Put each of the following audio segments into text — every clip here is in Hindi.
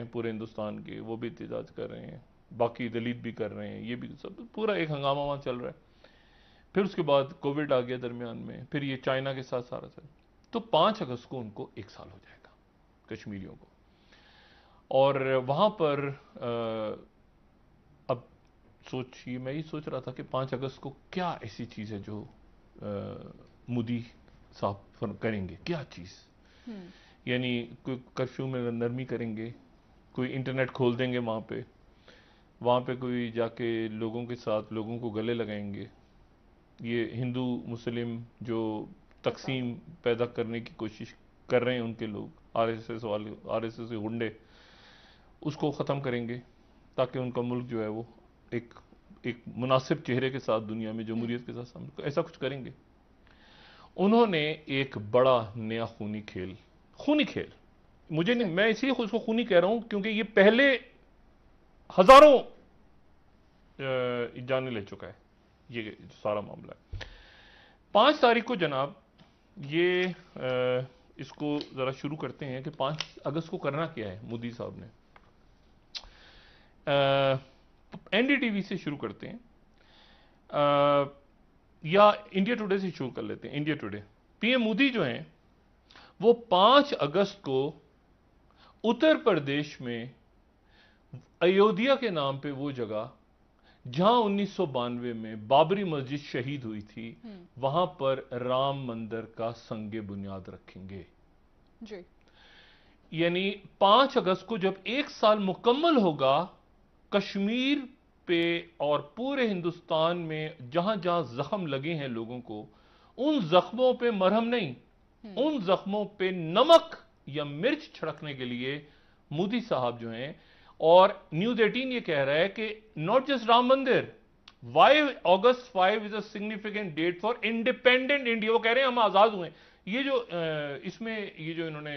हैं पूरे हिंदुस्तान के वो भी एहतजाज कर रहे हैं बाकी दलित भी कर रहे हैं ये भी सब पूरा एक हंगामा वहाँ चल रहा है फिर उसके बाद कोविड आ गया दरमियान में फिर ये चाइना के साथ सारा सर तो पाँच अगस्त को उनको एक साल हो जाएगा कश्मीरियों को और वहाँ पर आ, अब सोचिए मैं ये सोच रहा था कि पाँच अगस्त को क्या ऐसी चीज़ है जो मोदी साहब करेंगे क्या चीज़ हम्म। यानी कोई कर्फ्यू में नरमी करेंगे कोई इंटरनेट खोल देंगे वहाँ पे वहाँ पे कोई जाके लोगों के साथ लोगों को गले लगाएंगे ये हिंदू मुस्लिम जो तकसीम पैदा करने की कोशिश कर रहे हैं उनके लोग आर एस एस वाले आर एस एस हुडे उसको ख़त्म करेंगे ताकि उनका मुल्क जो है वो एक एक मुनासिब चेहरे के साथ दुनिया में जमहूरीत के साथ सामने ऐसा कुछ करेंगे उन्होंने एक बड़ा नया खूनी खेल खूनी खेल मुझे नहीं मैं इसलिए उसको खूनी कह रहा हूं क्योंकि ये पहले हजारों जाने ले चुका है ये सारा मामला है पांच तारीख को जनाब ये इसको ज़रा शुरू करते हैं कि पांच अगस्त को करना क्या है मोदी साहब ने एनडीटीवी से शुरू करते हैं आ, या इंडिया टुडे से शुरू कर लेते हैं इंडिया टुडे पीएम मोदी जो हैं वो पांच अगस्त को उत्तर प्रदेश में अयोध्या के नाम पे वो जगह जहां उन्नीस में बाबरी मस्जिद शहीद हुई थी हम्म। वहां पर राम मंदिर का संगे बुनियाद रखेंगे जी यानी पांच अगस्त को जब एक साल मुकम्मल होगा कश्मीर पे और पूरे हिंदुस्तान में जहां जहां जख्म लगे हैं लोगों को उन जख्मों पे मरहम नहीं हम्म। उन जख्मों पे नमक या मिर्च छिड़कने के लिए मोदी साहब जो हैं और न्यूज 18 ये कह रहा है कि not just Ram Mandir why August five is a significant date for independent India वो कह रहे हैं हम आजाद हुए ये जो इसमें ये जो इन्होंने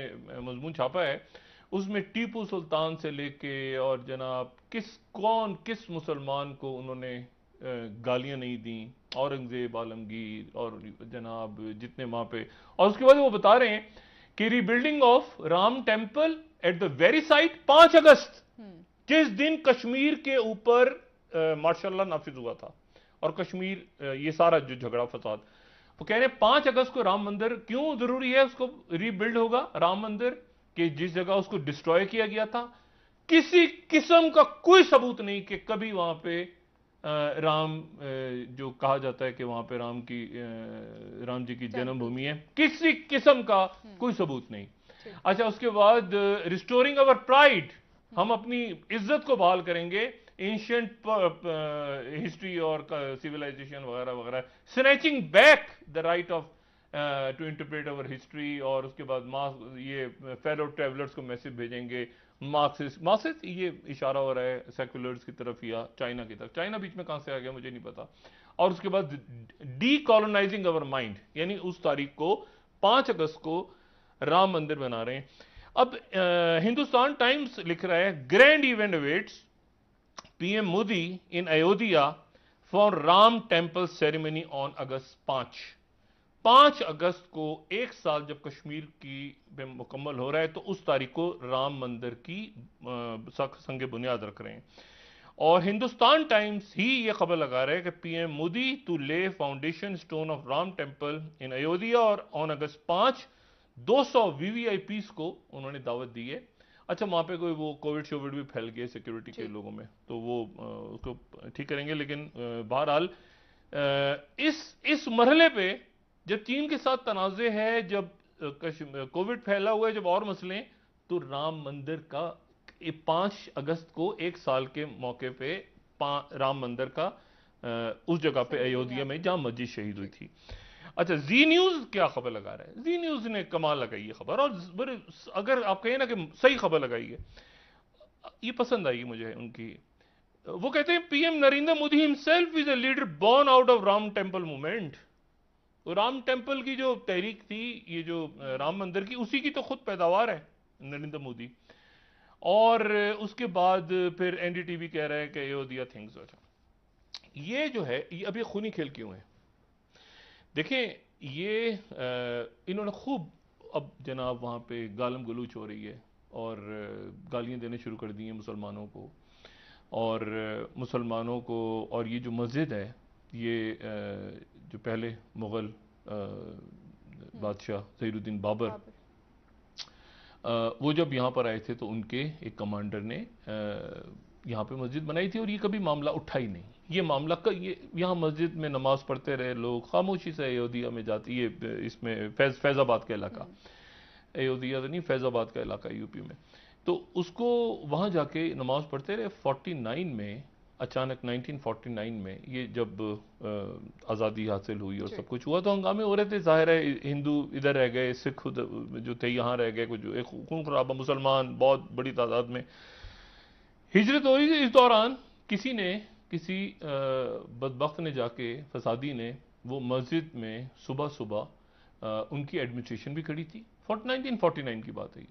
मजमून छापा है उसमें टीपू सुल्तान से लेके और जनाब किस कौन किस मुसलमान को उन्होंने गालियां नहीं दी औरंगजेब आलमगीर और जनाब जितने वहां पे और उसके बाद वो बता रहे हैं कि rebuilding of Ram temple at the very site पांच अगस्त हम्म। जिस दिन कश्मीर के ऊपर माशाला नाफिज हुआ था और कश्मीर ये सारा जो झगड़ा फसाद वो कह रहे हैं पांच अगस्त को राम मंदिर क्यों जरूरी है उसको रीबिल्ड होगा राम मंदिर कि जिस जगह उसको डिस्ट्रॉय किया गया था किसी किस्म का कोई सबूत नहीं कि कभी वहां पे राम जो कहा जाता है कि वहां पे राम की राम जी की जन्मभूमि है किसी किस्म का हम्म। कोई सबूत नहीं अच्छा उसके बाद रिस्टोरिंग अवर प्राइड हम हम्म। अपनी इज्जत को बहाल करेंगे एंशियंट हिस्ट्री और सिविलाइजेशन वगैरह वगैरह snatching back the right of to interpret our history और उसके बाद मार्क्स ये फेलो uh, ट्रेवलर्स को मैसेज भेजेंगे मार्क्सिस मार्क्सिस ये इशारा हो रहा है सेकुलर्स की तरफ या चाइना की तरफ चाइना बीच में कहां से आ गया मुझे नहीं पता और उसके बाद डी कॉलोनाइजिंग अवर माइंड यानी उस तारीख को पांच अगस्त को राम मंदिर बना रहे हैं अब uh, हिंदुस्तान टाइम्स लिख रहा है grand event awaits PM Modi in Ayodhya for Ram temple ceremony on August पांच पांच अगस्त को एक साल जब कश्मीर की मुकम्मल हो रहा है तो उस तारीख को राम मंदिर की संग बुनियाद रख रहे हैं और हिंदुस्तान टाइम्स ही ये खबर लगा रहा है कि PM Modi to lay foundation stone of Ram temple in Ayodhya और ऑन अगस्त पांच 200 सौ वीवीआईपीस को उन्होंने दावत दी है अच्छा वहां पे कोई वो कोविड शोविड भी फैल गया सिक्योरिटी के लोगों में तो वो उसको ठीक करेंगे लेकिन बहरहाल इस इस मरहले पे जब चीन के साथ तनाज़े है जब कोविड फैला हुआ है जब और मसले तो राम मंदिर का पांच अगस्त को एक साल के मौके पे राम मंदिर का उस जगह पे अयोध्या में जहां मस्जिद शहीद हुई थी अच्छा जी न्यूज़ क्या खबर लगा रहा है जी न्यूज़ ने कमाल लगाई है खबर और अगर आप कहें ना कि सही खबर लगाई है ये पसंद आई मुझे उनकी वो कहते हैं PM Narendra Modi himself is a leader born out of Ram temple movement तो राम टेम्पल की जो तहरीक थी ये जो राम मंदिर की उसी की तो खुद पैदावार है नरेंद्र मोदी और उसके बाद फिर एनडीटीवी कह रहे हैं कि अयोध्या थिंग्स अच्छा ये जो है ये अभी खूनी खेल क्यों है देखें ये इन्होंने खूब अब जनाब वहाँ पे गालम गलूच हो रही है और गालियाँ देने शुरू कर दी हैं मुसलमानों को और मुसलमानों को और ये जो मस्जिद है ये जो पहले मुग़ल बादशाह सैदुद्दीन बाबर, बाबर। वो जब यहाँ पर आए थे तो उनके एक कमांडर ने यहाँ पे मस्जिद बनाई थी और ये कभी मामला उठा ही नहीं ये मामला का ये यहाँ मस्जिद में नमाज पढ़ते रहे लोग खामोशी से अयोध्या में जाती ये इसमें फैज फैज़ाबाद का इलाका हम्म। अयोध्या तो नहीं फैज़ाबाद का इलाका यूपी में तो उसको वहाँ जाके नमाज पढ़ते रहे 49 में अचानक 1949 में ये जब आज़ादी हासिल हुई और सब कुछ हुआ तो हंगामे हो रहे थे जाहिर है हिंदू इधर रह गए सिख जो थे यहाँ रह गए कुछ एक खून खराबा मुसलमान बहुत बड़ी तादाद में हिजरत हो रही इस दौरान किसी ने किसी बदबक ने जाके फसादी ने वो मस्जिद में सुबह सुबह उनकी एडमिनिस्ट्रेशन भी खड़ी थी नाइनटीन फोर्टी नाइन की बात है